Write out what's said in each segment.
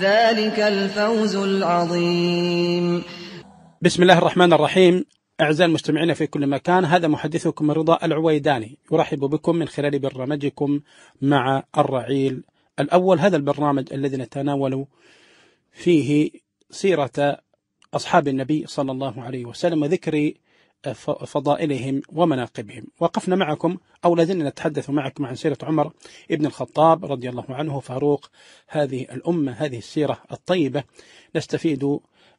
ذلك الفوز العظيم بسم الله الرحمن الرحيم أعزائي المستمعين في كل مكان هذا محدثكم رضا العويداني يرحب بكم من خلال برنامجكم مع الرعيل الأول هذا البرنامج الذي نتناول فيه سيرة أصحاب النبي صلى الله عليه وسلم وذكر فضائلهم ومناقبهم وقفنا معكم أو لازلنا نتحدث معكم عن سيرة عمر ابن الخطاب رضي الله عنه فاروق هذه الأمة هذه السيرة الطيبة نستفيد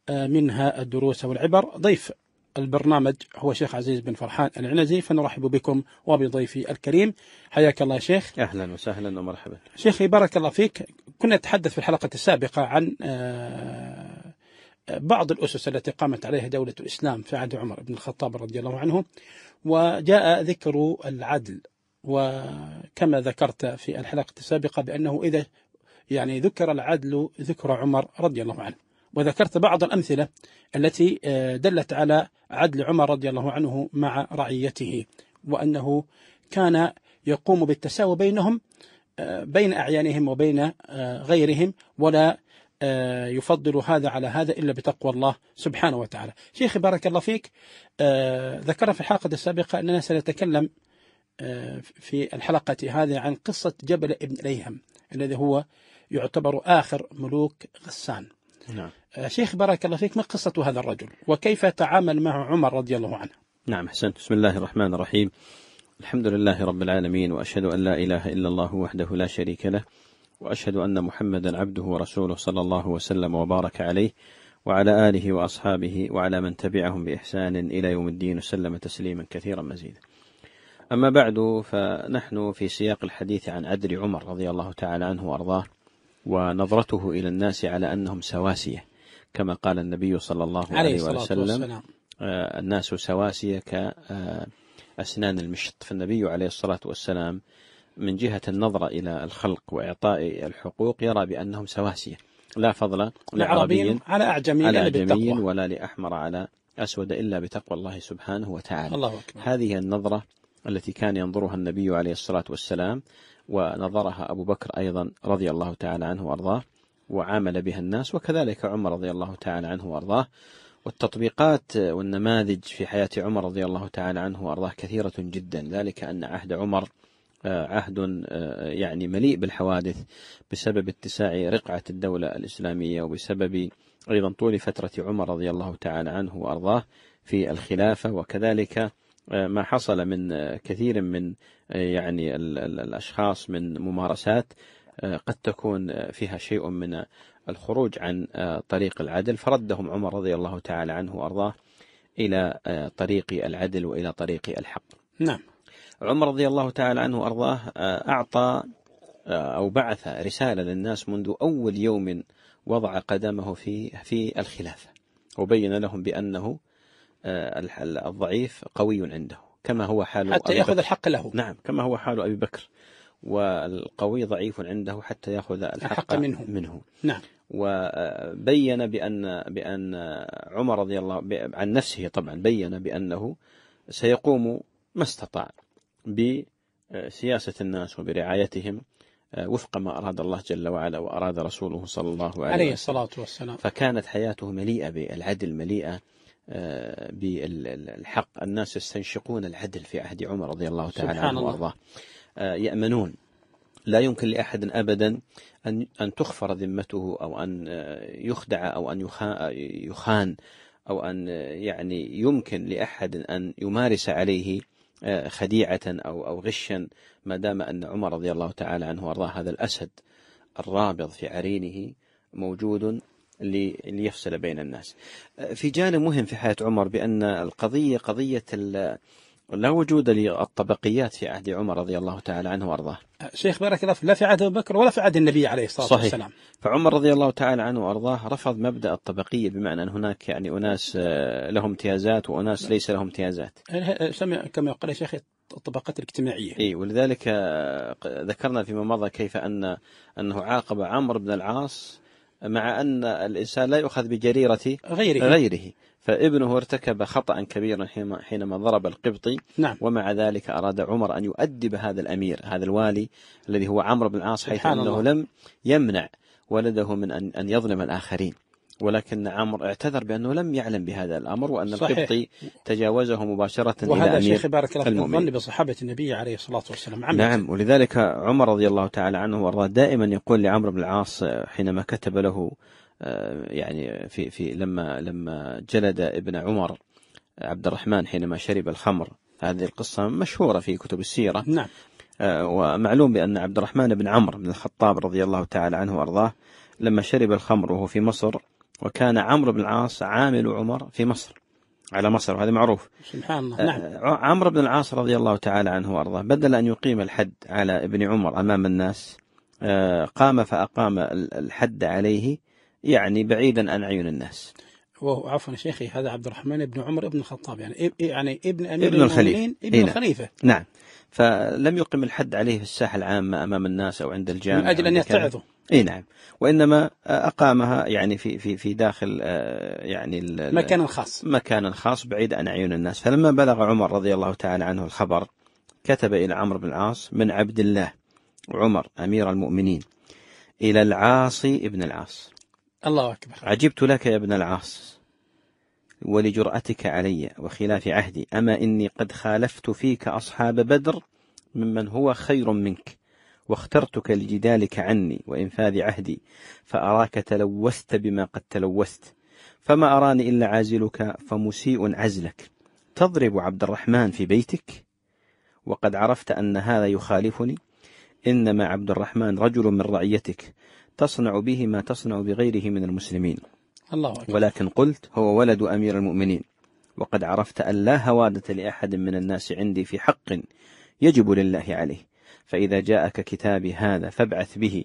آه، منها الدروس والعبر ضيف البرنامج هو شيخ عزيز بن فرحان العنزي فنرحب بكم وبضيفي الكريم حياك الله شيخ أهلا وسهلا ومرحبا شيخي بارك الله فيك كنا نتحدث في الحلقة السابقة عن آه، بعض الأسس التي قامت عليها دولة الإسلام في عهد عمر بن الخطاب رضي الله عنه وجاء ذكر العدل وكما ذكرت في الحلقة السابقة بأنه إذا يعني ذكر العدل ذكر عمر رضي الله عنه وذكرت بعض الأمثلة التي آه، دلت على عدل عمر رضي الله عنه مع رعيته وأنه كان يقوم بالتساوي بينهم آه، بين أعيانهم وبين آه، غيرهم ولا آه، يفضل هذا على هذا إلا بتقوى الله سبحانه وتعالى شيخي بارك الله فيك آه، ذكر في الحلقة السابقة أننا سنتكلم آه، في الحلقة هذه عن قصة جبل ابن ليهم الذي هو يعتبر آخر ملوك غسان نعم. شيخ بارك الله فيك ما قصة هذا الرجل وكيف تعامل معه عمر رضي الله عنه نعم حسن بسم الله الرحمن الرحيم الحمد لله رب العالمين وأشهد أن لا إله إلا الله وحده لا شريك له وأشهد أن محمدا عبده ورسوله صلى الله وسلم وبارك عليه وعلى آله وأصحابه وعلى من تبعهم بإحسان إلى يوم الدين وسلم تسليما كثيرا مزيدا أما بعد فنحن في سياق الحديث عن عدل عمر رضي الله تعالى عنه وأرضاه ونظرته إلى الناس على أنهم سواسية كما قال النبي صلى الله عليه, عليه وسلم آه الناس سواسية كأسنان المشط فالنبي عليه الصلاة والسلام من جهة النظرة إلى الخلق وإعطاء الحقوق يرى بأنهم سواسية لا فضل لعربي على أعجمي, على أعجمي ولا لأحمر على أسود إلا بتقوى الله سبحانه وتعالى الله أكبر. هذه النظرة التي كان ينظرها النبي عليه الصلاة والسلام ونظرها أبو بكر أيضا رضي الله تعالى عنه وأرضاه وعامل بها الناس وكذلك عمر رضي الله تعالى عنه وأرضاه والتطبيقات والنماذج في حياة عمر رضي الله تعالى عنه وأرضاه كثيرة جدا ذلك أن عهد عمر آه، عهد آه، يعني مليء بالحوادث بسبب اتساع رقعة الدولة الإسلامية وبسبب أيضا طول فترة عمر رضي الله تعالى عنه وأرضاه في الخلافة وكذلك آه، ما حصل من كثير من يعني الأشخاص من ممارسات قد تكون فيها شيء من الخروج عن طريق العدل فردهم عمر رضي الله تعالى عنه وأرضاه إلى طريق العدل وإلى طريق الحق نعم عمر رضي الله تعالى عنه وأرضاه آه، أعطى آه، أو بعث رسالة للناس منذ أول يوم وضع قدمه في في الخلافة وبين لهم بأنه آه، الضعيف قوي عنده كما هو حال حتى أبي يأخذ بكر. الحق له نعم كما هو حال أبي بكر والقوي ضعيف عنده حتى يأخذ الحق, الحق منه. منه نعم وبين بأن بأن عمر رضي الله عن نفسه طبعا بين بأنه سيقوم ما استطاع بسياسة الناس وبرعايتهم آه، وفق ما أراد الله جل وعلا وأراد رسوله صلى الله عليه, عليه الصلاة والسلام فكانت حياته مليئة بالعدل مليئة آه، بالحق الناس يستنشقون العدل في عهد عمر رضي الله تعالى عنه وأرضاه آه، يأمنون لا يمكن لأحد أبدا أن أن تخفر ذمته أو أن يخدع أو أن يخان أو أن يعني يمكن لأحد أن يمارس عليه آه، خديعة أو أو غشا ما دام أن عمر رضي الله تعالى عنه وأرضاه هذا الأسد الرابض في عرينه موجود ليفصل بين الناس آه، في جانب مهم في حياة عمر بأن القضية قضية لا وجود للطبقيات في عهد عمر رضي الله تعالى عنه وارضاه. شيخ بارك الله لا في عهد ابو بكر ولا في عهد النبي عليه الصلاه صحيح. والسلام. فعمر رضي الله تعالى عنه وارضاه رفض مبدا الطبقيه بمعنى ان هناك يعني اناس آه، لهم امتيازات واناس نعم. ليس لهم امتيازات. كما يقال يا شيخ الطبقات الاجتماعيه. اي ولذلك آه، ذكرنا فيما مضى كيف ان انه عاقب عمرو بن العاص مع أن الإنسان لا يؤخذ بجريرة غيره, غيره فابنه ارتكب خطأ كبيرا حينما ضرب القبطي نعم. ومع ذلك أراد عمر أن يؤدب هذا الأمير هذا الوالي الذي هو عمرو بن العاص حيث أنه الله. لم يمنع ولده من أن يظلم الآخرين ولكن عمرو اعتذر بأنه لم يعلم بهذا الأمر وأن صحيح. القبطي تجاوزه مباشرة وهذا إلى بارك الله في الظن بصحابة النبي عليه الصلاة والسلام عمد. نعم ولذلك عمر رضي الله تعالى عنه وأرضاه دائما يقول لعمرو بن العاص حينما كتب له آه، يعني في في لما لما جلد ابن عمر عبد الرحمن حينما شرب الخمر هذه القصة مشهورة في كتب السيرة نعم آه، ومعلوم بأن عبد الرحمن بن عمرو بن الخطاب رضي الله تعالى عنه وأرضاه لما شرب الخمر وهو في مصر وكان عمرو بن العاص عامل عمر في مصر على مصر وهذا معروف سبحان الله آه، نعم عمرو بن العاص رضي الله تعالى عنه وارضاه بدل ان يقيم الحد على ابن عمر امام الناس آه، قام فاقام الحد عليه يعني بعيدا عن عيون الناس وهو عفوا شيخي هذا عبد الرحمن بن عمر بن الخطاب يعني يعني ابن امير ابن الخليفه ابن نعم. الخليفه نعم فلم يقم الحد عليه في الساحه العامه امام الناس او عند الجامع من اجل ان يتعظوا اي نعم وانما آه، اقامها يعني في في في داخل آه، يعني مكان خاص مكان خاص بعيد عن اعين الناس فلما بلغ عمر رضي الله تعالى عنه الخبر كتب الى عمرو بن العاص من عبد الله عمر امير المؤمنين الى العاصي ابن العاص الله اكبر عجبت لك يا ابن العاص ولجرأتك علي وخلاف عهدي أما إني قد خالفت فيك أصحاب بدر ممن هو خير منك واخترتك لجدالك عني وإنفاذ عهدي فأراك تلوثت بما قد تلوثت فما أراني إلا عازلك فمسيء عزلك تضرب عبد الرحمن في بيتك وقد عرفت أن هذا يخالفني إنما عبد الرحمن رجل من رعيتك تصنع به ما تصنع بغيره من المسلمين الله أكبر. ولكن قلت هو ولد أمير المؤمنين وقد عرفت أن لا هوادة لأحد من الناس عندي في حق يجب لله عليه فإذا جاءك كتابي هذا فابعث به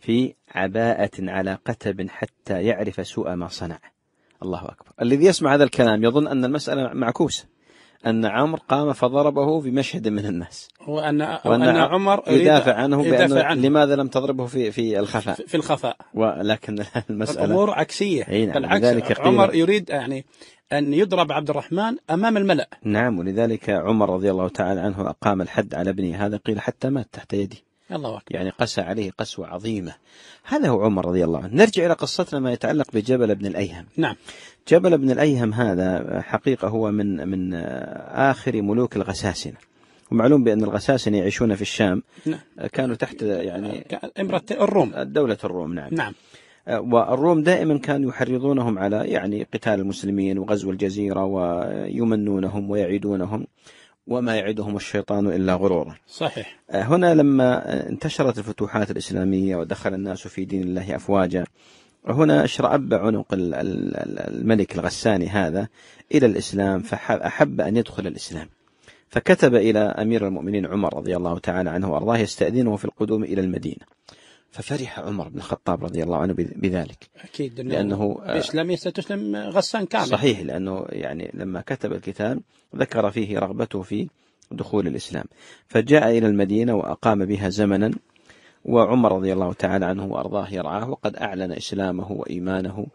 في عباءة على قتب حتى يعرف سوء ما صنع الله أكبر الذي يسمع هذا الكلام يظن أن المسألة معكوسة أن عمر قام فضربه في مشهد من الناس وأن, وأن, وأن عمر يدافع عنه بأنه عنه. لماذا لم تضربه في في الخفاء في الخفاء ولكن المسألة الأمور عكسية نعم بالعكس لذلك عمر يريد يعني أن يضرب عبد الرحمن أمام الملأ نعم ولذلك عمر رضي الله تعالى عنه أقام الحد على ابنه هذا قيل حتى مات تحت يده الله أكبر. يعني قسى عليه قسوة عظيمة هذا هو عمر رضي الله عنه نرجع إلى قصتنا ما يتعلق بجبل ابن الأيهم نعم جبل ابن الأيهم هذا حقيقة هو من من آخر ملوك الغساسنة ومعلوم بأن الغساسنة يعيشون في الشام نعم. كانوا تحت يعني إمرة الروم دولة الروم نعم نعم آه، والروم دائما كانوا يحرضونهم على يعني قتال المسلمين وغزو الجزيرة ويمنونهم ويعيدونهم وما يعدهم الشيطان إلا غرورا صحيح آه، هنا لما انتشرت الفتوحات الإسلامية ودخل الناس في دين الله أفواجا هنا اشرأب عنق الملك الغساني هذا إلى الإسلام فأحب أن يدخل الإسلام فكتب إلى أمير المؤمنين عمر رضي الله تعالى عنه وأرضاه يستأذنه في القدوم إلى المدينة ففرح عمر بن الخطاب رضي الله عنه بذلك أكيد لأنه آه، بإسلامية ستسلم غسان كامل صحيح لأنه يعني لما كتب الكتاب ذكر فيه رغبته في دخول الإسلام فجاء إلى المدينة وأقام بها زمنا وعمر رضي الله تعالى عنه وأرضاه يرعاه وقد أعلن إسلامه وإيمانه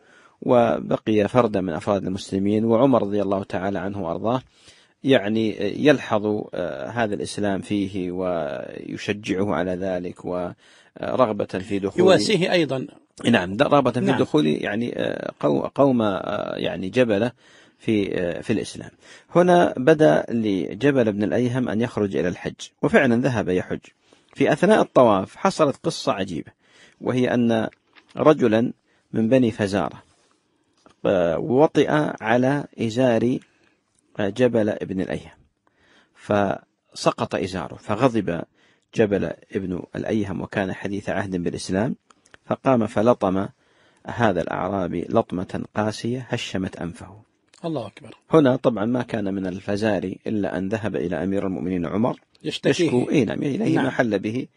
وبقي فردا من أفراد المسلمين وعمر رضي الله تعالى عنه وأرضاه يعني يلحظ آه، هذا الإسلام فيه ويشجعه على ذلك ورغبة في دخوله يواسيه أيضا نعم رغبة في نعم. دخول يعني آه، قوم آه، يعني جبلة في في الإسلام هنا بدا لجبل بن الأيهم أن يخرج إلى الحج وفعلا ذهب يحج في أثناء الطواف حصلت قصة عجيبة وهي أن رجلا من بني فزارة آه، وطئ على إزار آه، جبل ابن الأيهم فسقط إزاره فغضب جبل ابن الأيهم وكان حديث عهد بالإسلام فقام فلطم هذا الأعرابي لطمة قاسية هشمت أنفه الله أكبر هنا طبعا ما كان من الفزاري إلا أن ذهب إلى أمير المؤمنين عمر يشكو اي نعم اليه نعم. ما نعم. حل به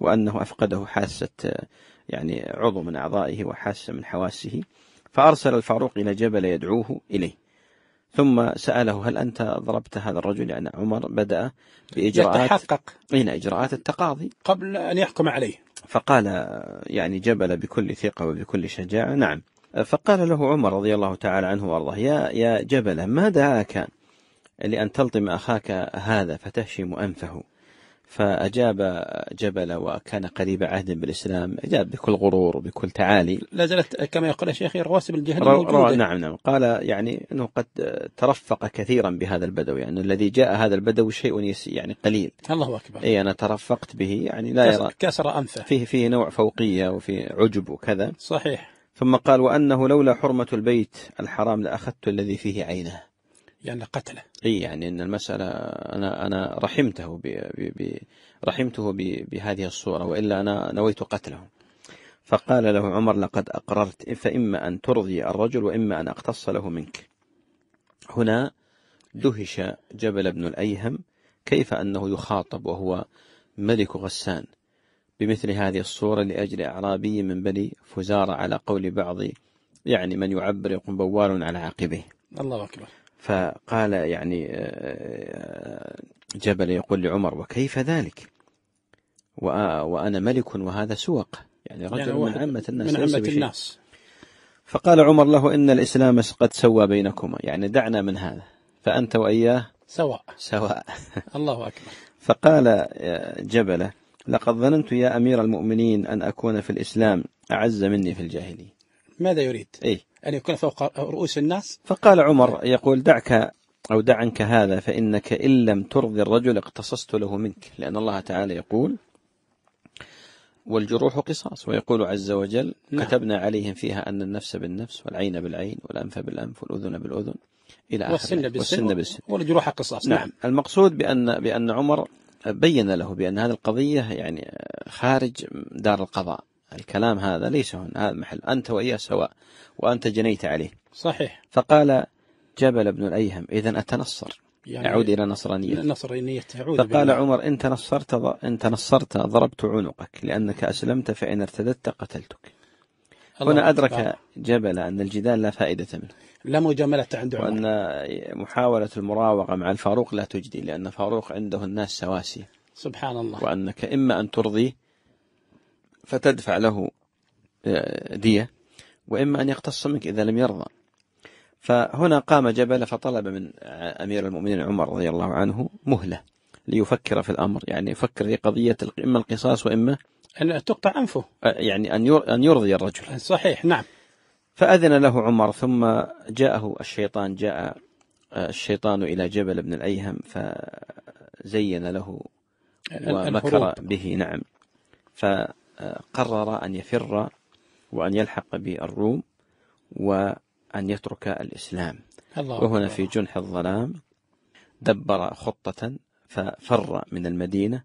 وانه افقده حاسه يعني عضو من اعضائه وحاسه من حواسه فارسل الفاروق الى جبل يدعوه اليه ثم ساله هل انت ضربت هذا الرجل يعني عمر بدا باجراءات يتحقق اين نعم، اجراءات التقاضي قبل ان يحكم عليه فقال يعني جبل بكل ثقه وبكل شجاعه نعم فقال له عمر رضي الله تعالى عنه وارضاه يا يا جبل ما دعاك لأن تلطم أخاك هذا فتهشم أنفه فأجاب جبل وكان قريب عهد بالإسلام أجاب بكل غرور وبكل تعالي لا زالت كما يقول الشيخ رواسب الجهل رو رو نعم نعم قال يعني أنه قد ترفق كثيرا بهذا البدو يعني الذي جاء هذا البدو شيء يعني قليل الله أكبر أي أنا ترفقت به يعني لا يرى كسر أنفه فيه فيه نوع فوقية وفي عجب وكذا صحيح ثم قال وأنه لولا حرمة البيت الحرام لأخذت الذي فيه عينه يعني قتله اي يعني ان المساله انا انا رحمته ب ب رحمته ب بهذه الصوره والا انا نويت قتله فقال له عمر لقد اقررت فاما ان ترضي الرجل واما ان اقتص له منك هنا دهش جبل بن الايهم كيف انه يخاطب وهو ملك غسان بمثل هذه الصوره لاجل اعرابي من بني فزاره على قول بعض يعني من يعبر يقوم بوال على عقبه الله اكبر فقال يعني آه، جبل يقول لعمر وكيف ذلك وأنا ملك وهذا سوق يعني رجل يعني من عامة الناس من عمة الناس فقال عمر له إن الإسلام قد سوى بينكما يعني دعنا من هذا فأنت وإياه سواء سواء الله أكبر فقال آه، جبلة لقد ظننت يا أمير المؤمنين أن أكون في الإسلام أعز مني في الجاهلية ماذا يريد؟ إيه أن يكون فوق رؤوس الناس فقال عمر يقول دعك أو دع عنك هذا فإنك إن لم ترضي الرجل اقتصصت له منك لأن الله تعالى يقول والجروح قصاص ويقول عز وجل نعم. كتبنا عليهم فيها أن النفس بالنفس والعين بالعين والأنف بالأنف والأذن بالأذن إلى آخره والسن بالسن, والسن بالسن والجروح قصاص نعم. نعم المقصود بأن بأن عمر بين له بأن هذه القضية يعني خارج دار القضاء الكلام هذا ليس هنا هذا محل أنت وإياه سواء وأنت جنيت عليه صحيح فقال جبل بن الأيهم إذا أتنصر يعني أعود إلى نصرانية نصرانية تعود فقال بالله. عمر إن تنصرت إن تنصرت ضربت عنقك لأنك أسلمت فإن ارتدت قتلتك هنا أدرك جبل أن الجدال لا فائدة منه لا مجاملة عند عمر وأن محاولة المراوغة مع الفاروق لا تجدي لأن فاروق عنده الناس سواسية سبحان الله وأنك إما أن ترضيه فتدفع له آه، دية وإما أن يقتص منك إذا لم يرضى فهنا قام جبل فطلب من آه، أمير المؤمنين عمر رضي الله عنه مهلة ليفكر في الأمر يعني يفكر في قضية إما القصاص وإما أن تقطع أنفه آه، يعني أن يرضي الرجل صحيح نعم فأذن له عمر ثم جاءه الشيطان جاء الشيطان إلى جبل بن الأيهم فزين له ومكر به نعم ف قرر أن يفر وأن يلحق بالروم وأن يترك الإسلام الله وهنا في جنح الظلام دبر خطة ففر من المدينة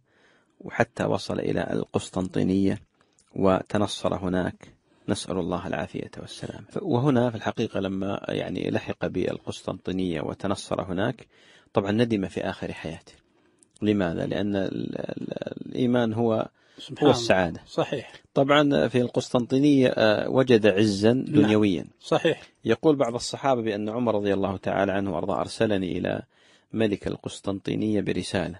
وحتى وصل إلى القسطنطينية وتنصر هناك نسأل الله العافية والسلام وهنا في الحقيقة لما يعني لحق بالقسطنطينية وتنصر هناك طبعا ندم في آخر حياته لماذا؟ لأن الإيمان هو سبحان نعم، والسعادة صحيح طبعا في القسطنطينية آه، وجد عزا نعم، دنيويا نعم. صحيح يقول بعض الصحابة بأن عمر رضي الله تعالى عنه وأرضاه أرسلني إلى ملك القسطنطينية برسالة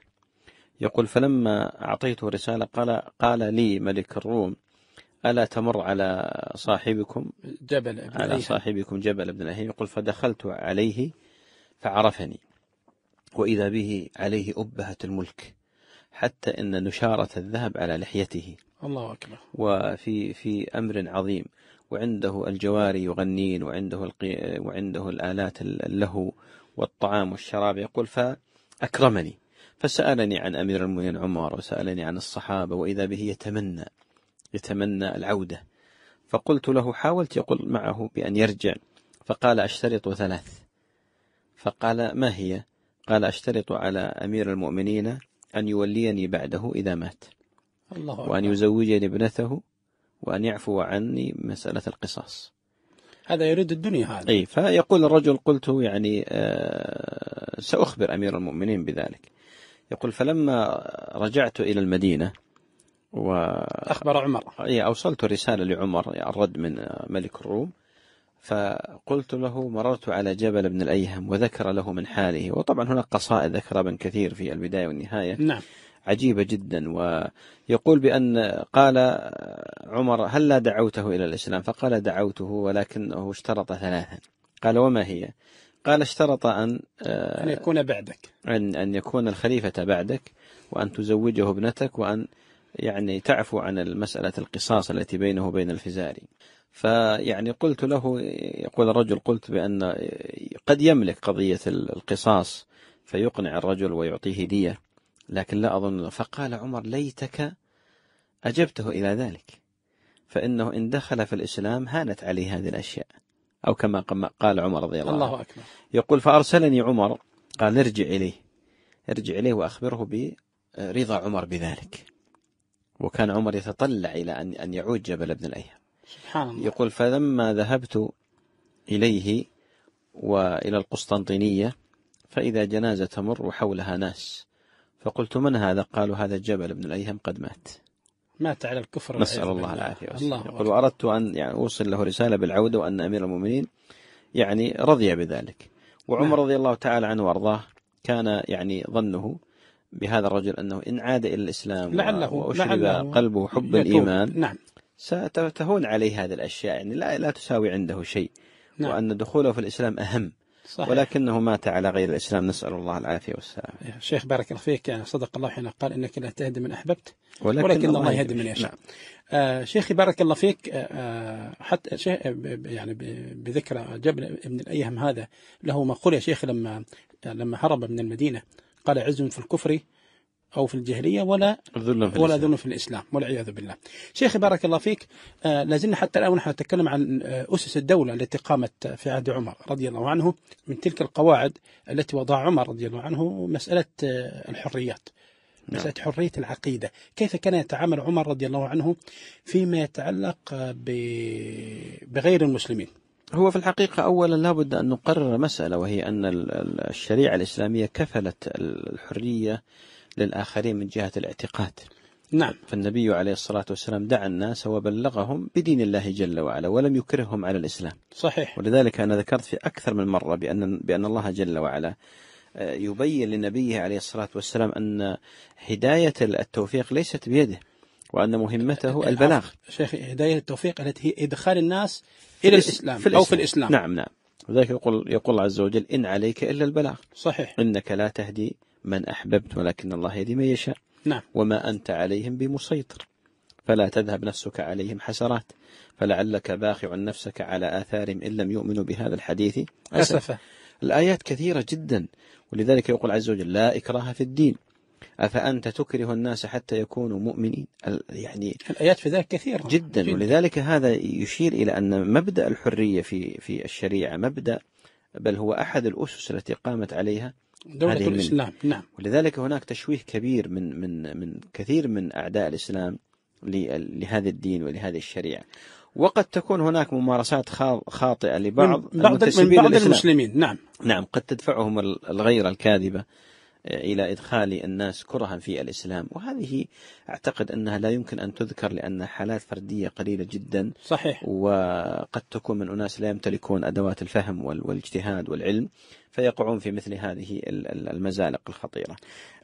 يقول فلما أعطيته رسالة قال, قال لي ملك الروم ألا تمر على صاحبكم جبل ابن على صاحبكم جبل ابن الأهيم يقول فدخلت عليه فعرفني وإذا به عليه أبهة الملك حتى إن نشارة الذهب على لحيته الله أكبر وفي في أمر عظيم وعنده الجواري يغنين وعنده القي... وعنده الآلات له والطعام والشراب يقول فأكرمني فسألني عن أمير المؤمنين عمر وسألني عن الصحابة وإذا به يتمنى يتمنى العودة فقلت له حاولت يقول معه بأن يرجع فقال أشترط ثلاث فقال ما هي قال أشترط على أمير المؤمنين أن يوليني بعده إذا مات الله وأن الله. يزوجني ابنته وأن يعفو عني مسألة القصاص هذا يريد الدنيا هذا أي فيقول الرجل قلت يعني آه سأخبر أمير المؤمنين بذلك يقول فلما رجعت إلى المدينة و أخبر عمر أي أوصلت رسالة لعمر الرد من ملك الروم فقلت له مررت على جبل ابن الأيهم وذكر له من حاله وطبعا هناك قصائد ذكر ابن كثير في البداية والنهاية نعم عجيبة جدا ويقول بأن قال عمر هل لا دعوته إلى الإسلام فقال دعوته ولكنه اشترط ثلاثا قال وما هي قال اشترط أن آه، أن يكون بعدك أن, أن يكون الخليفة بعدك وأن تزوجه ابنتك وأن يعني تعفو عن المسألة القصاص التي بينه وبين الفزاري فيعني قلت له يقول الرجل قلت بأن قد يملك قضية القصاص فيقنع الرجل ويعطيه دية لكن لا أظن فقال عمر ليتك أجبته إلى ذلك فإنه إن دخل في الإسلام هانت عليه هذه الأشياء أو كما قال عمر رضي الله, الله أكبر. يقول فأرسلني عمر قال ارجع إليه ارجع إليه وأخبره برضا عمر بذلك وكان عمر يتطلع إلى أن يعود جبل ابن الأيهم سبحان الله يقول فلما ذهبت إليه وإلى القسطنطينية فإذا جنازة تمر وحولها ناس فقلت من هذا قالوا هذا جبل بن الأيهم قد مات مات على الكفر نسأل الله العافية الله يقول وأردت أن يعني أوصل له رسالة بالعودة وأن أمير المؤمنين يعني رضي بذلك وعمر نعم. رضي الله تعالى عنه وأرضاه كان يعني ظنه بهذا الرجل أنه إن عاد إلى الإسلام لعله وأشرب لعله قلبه حب الإيمان نعم ستهون عليه هذه الأشياء يعني لا, لا تساوي عنده شيء نعم. وأن دخوله في الإسلام أهم صحيح. ولكنه مات على غير الإسلام نسأل الله العافية والسلامة شيخ بارك الله فيك يعني صدق الله حين قال إنك لا تهدي من أحببت ولكن, ولكن الله, الله يهدي من يشاء نعم. آه شيخي بارك الله فيك آه, آه، حتى شيخ آه، يعني بذكرى جبل ابن الأيهم هذا له مقول يا شيخ لما لما هرب من المدينة قال عز في الكفر أو في الجاهلية ولا ذل في ولا ذل في الإسلام والعياذ بالله شيخي بارك الله فيك آه لازلنا حتى الآن نحن نتكلم عن آه، أسس الدولة التي قامت في عهد عمر رضي الله عنه من تلك القواعد التي وضع عمر رضي الله عنه مسألة آه، الحريات نعم. مسألة حرية العقيدة كيف كان يتعامل عمر رضي الله عنه فيما يتعلق بغير المسلمين هو في الحقيقة أولا لابد أن نقرر مسألة وهي أن الشريعة الإسلامية كفلت الحرية للآخرين من جهة الاعتقاد نعم فالنبي عليه الصلاة والسلام دعا الناس وبلغهم بدين الله جل وعلا ولم يكرههم على الإسلام صحيح ولذلك أنا ذكرت في أكثر من مرة بأن, بأن الله جل وعلا آه، يبين لنبيه عليه الصلاة والسلام أن هداية التوفيق ليست بيده وأن مهمته آه، البلاغ شيخ هداية التوفيق التي هي إدخال الناس إلى الإسلام, في الإسلام أو في الإسلام نعم نعم وذلك يقول, يقول الله عز وجل إن عليك إلا البلاغ صحيح إنك لا تهدي من أحببت ولكن الله يهدي من يشاء نعم. وما أنت عليهم بمسيطر فلا تذهب نفسك عليهم حسرات فلعلك باخع نفسك على آثارهم إن لم يؤمنوا بهذا الحديث أسفة أسف. الآيات كثيرة جدا ولذلك يقول عز وجل لا إكراه في الدين أفأنت تكره الناس حتى يكونوا مؤمنين يعني الآيات في ذلك كثيرة جدا, جداً. ولذلك هذا يشير إلى أن مبدأ الحرية في في الشريعة مبدأ بل هو أحد الأسس التي قامت عليها دولة هذه الإسلام نعم ولذلك هناك تشويه كبير من من من كثير من أعداء الإسلام لهذا الدين ولهذه الشريعة وقد تكون هناك ممارسات خاطئة لبعض من بعض, من بعض المسلمين نعم نعم قد تدفعهم الغيرة الكاذبة إلى إدخال الناس كرها في الإسلام وهذه أعتقد أنها لا يمكن أن تذكر لأن حالات فردية قليلة جدا صحيح وقد تكون من أناس لا يمتلكون أدوات الفهم والاجتهاد والعلم فيقعون في مثل هذه المزالق الخطيرة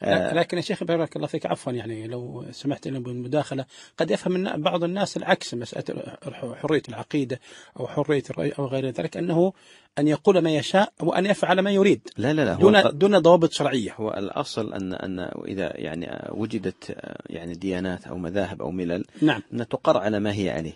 آه، لكن يا شيخ بارك الله فيك عفوا يعني لو سمحت لنا بالمداخلة قد يفهم بعض الناس العكس مسألة حرية العقيدة أو حرية الرأي أو غير ذلك أنه أن يقول ما يشاء وأن يفعل ما يريد لا لا لا دون دون ضوابط شرعية هو الأصل أن أن إذا يعني وجدت آه، يعني ديانات أو مذاهب أو ملل نعم أن تقر على ما هي عليه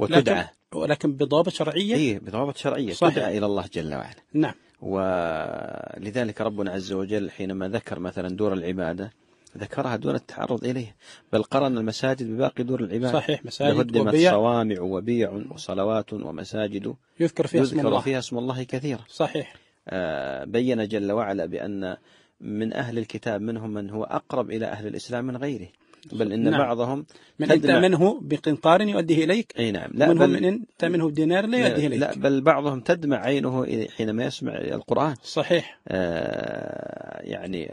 وتدعى لكن ولكن بضوابط شرعية اي بضوابط شرعية صحيح. تدعى إلى الله جل وعلا نعم ولذلك ربنا عز وجل حينما ذكر مثلا دور العبادة ذكرها دون التعرض إليه بل قرن المساجد بباقي دور العبادة صحيح مساجد لهدمت وبيع صوامع وبيع وصلوات ومساجد يذكر فيها, يذكر اسم, الله. فيها اسم الله كثيرا صحيح آه بين جل وعلا بأن من أهل الكتاب منهم من هو أقرب إلى أهل الإسلام من غيره بل إن نعم. بعضهم من أنت منه بقنطار يؤديه إليك أي نعم لا بل... من أنت منه بدينار لا يؤديه إليك لا بل بعضهم تدمع عينه حينما يسمع القرآن صحيح آه يعني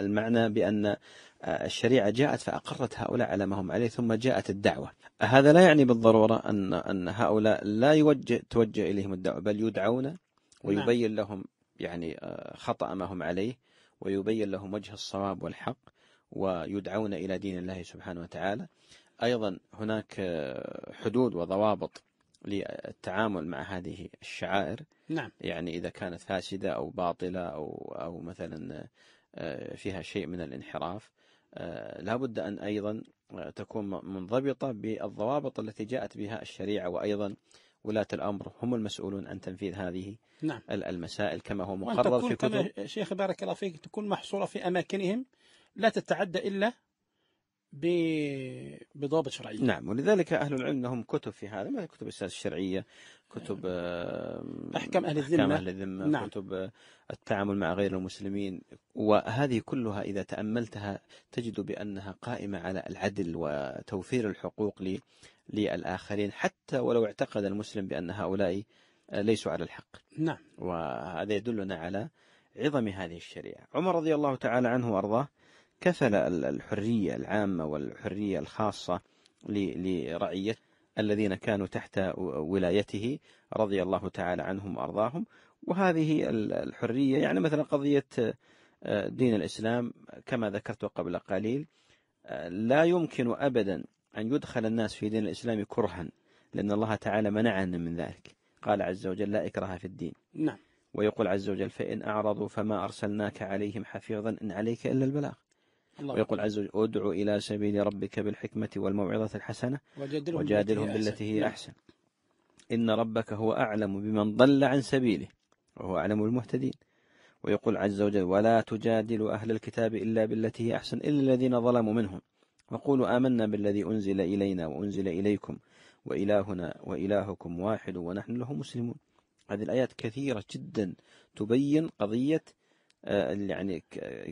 المعنى بأن آه، الشريعة جاءت فأقرت هؤلاء على ما هم عليه ثم جاءت الدعوة هذا لا يعني بالضرورة أن أن هؤلاء لا يوجه توجه إليهم الدعوة بل يدعون نعم. ويبين نعم. لهم يعني آه، خطأ ما هم عليه ويبين لهم وجه الصواب والحق ويدعون إلى دين الله سبحانه وتعالى أيضا هناك آه، حدود وضوابط للتعامل مع هذه الشعائر نعم يعني إذا كانت فاسدة أو باطلة أو أو مثلا آه، فيها شيء من الانحراف آه، لابد أن أيضا تكون منضبطة بالضوابط التي جاءت بها الشريعة وأيضا ولاة الأمر هم المسؤولون عن تنفيذ هذه نعم. المسائل كما هو مقرر في كتب شيخ بارك الله فيك تكون محصورة في أماكنهم لا تتعدى إلا بضوابط شرعيه. نعم ولذلك اهل العلم لهم كتب في هذا مثل كتب السياسه الشرعيه، كتب آه، احكام اهل الذمه احكام اهل الذمه، نعم. كتب آه، التعامل مع غير المسلمين، وهذه كلها اذا تاملتها تجد بانها قائمه على العدل وتوفير الحقوق للاخرين حتى ولو اعتقد المسلم بان هؤلاء آه، ليسوا على الحق. نعم. وهذا يدلنا على عظم هذه الشريعه. عمر رضي الله تعالى عنه وارضاه كفل الحرية العامة والحرية الخاصة لرعيته الذين كانوا تحت ولايته رضي الله تعالى عنهم وأرضاهم وهذه الحرية يعني مثلا قضية آه، دين الإسلام كما ذكرت قبل قليل آه، لا يمكن أبدا أن يدخل الناس في دين الإسلام كرها لأن الله تعالى منعنا من ذلك قال عز وجل لا إكراه في الدين نعم ويقول عز وجل فإن أعرضوا فما أرسلناك عليهم حفيظا إن عليك إلا البلاغ ويقول عز وجل ادعو إلى سبيل ربك بالحكمة والموعظة الحسنة وجادلهم, وجادلهم بالتي هي نعم. أحسن إن ربك هو أعلم بمن ضل عن سبيله وهو أعلم المهتدين ويقول عز وجل ولا تجادل أهل الكتاب إلا بالتي هي أحسن إلا الذين ظلموا منهم وقولوا آمنا بالذي أنزل إلينا وأنزل إليكم وإلهنا وإلهكم واحد ونحن له مسلمون هذه الآيات كثيرة جدا تبين قضية آه، يعني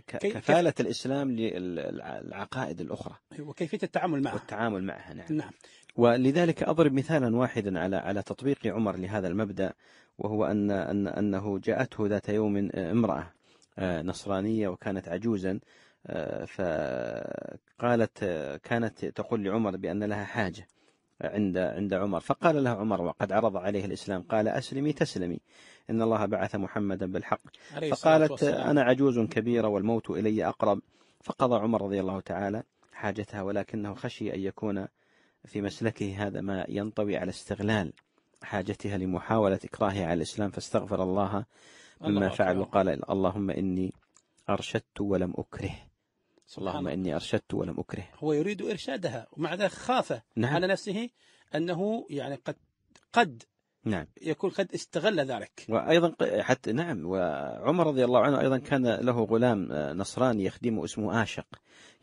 كفاله الاسلام للعقائد الاخرى وكيفيه التعامل معها والتعامل معها نعم, نعم. ولذلك اضرب مثالا واحدا على على تطبيق عمر لهذا المبدا وهو ان ان انه جاءته ذات يوم امراه آه، نصرانيه وكانت عجوزا آه، فقالت كانت تقول لعمر بان لها حاجه عند عند عمر فقال لها عمر وقد عرض عليه الاسلام قال اسلمي تسلمي إن الله بعث محمدا بالحق فقالت أنا عجوز كبيرة والموت إلي أقرب فقضى عمر رضي الله تعالى حاجتها ولكنه خشي أن يكون في مسلكه هذا ما ينطوي على استغلال حاجتها لمحاولة إكراهها على الإسلام فاستغفر الله مما فعل وقال اللهم إني أرشدت ولم أكره اللهم إني أرشدت ولم أكره هو يريد إرشادها ومع ذلك خاف نعم. على نفسه أنه يعني قد قد نعم يكون قد استغل ذلك وايضا حتى نعم وعمر رضي الله عنه ايضا كان له غلام آه، نصراني يخدمه اسمه اشق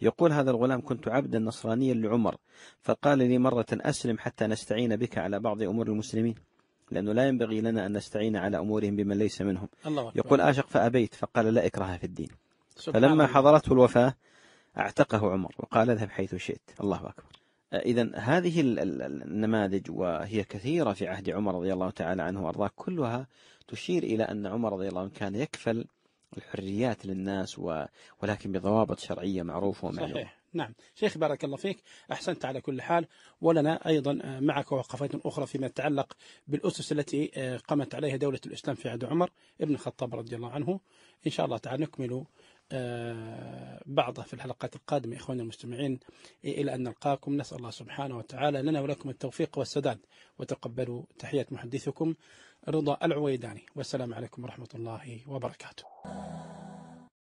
يقول هذا الغلام كنت عبدا نصرانيا لعمر فقال لي مره اسلم حتى نستعين بك على بعض امور المسلمين لأنه لا ينبغي لنا أن نستعين على أمورهم بمن ليس منهم الله أكبر. يقول آشق فأبيت فقال لا إكراه في الدين فلما حضرته الوفاة أعتقه عمر وقال اذهب حيث شئت الله أكبر إذا هذه النماذج وهي كثيرة في عهد عمر رضي الله تعالى عنه وأرضاه كلها تشير إلى أن عمر رضي الله عنه كان يكفل الحريات للناس و... ولكن بضوابط شرعية معروفة ومعلومة صحيح نعم شيخ بارك الله فيك أحسنت على كل حال ولنا أيضا آه، معك وقفات أخرى فيما يتعلق بالأسس التي آه، قامت عليها دولة الإسلام في عهد عمر ابن الخطاب رضي الله عنه إن شاء الله تعالى نكمل آه، بعضه في الحلقات القادمة إخواني المستمعين إيه، إلى أن نلقاكم نسأل الله سبحانه وتعالى لنا ولكم التوفيق والسداد وتقبلوا تحية محدثكم رضا العويداني والسلام عليكم ورحمة الله وبركاته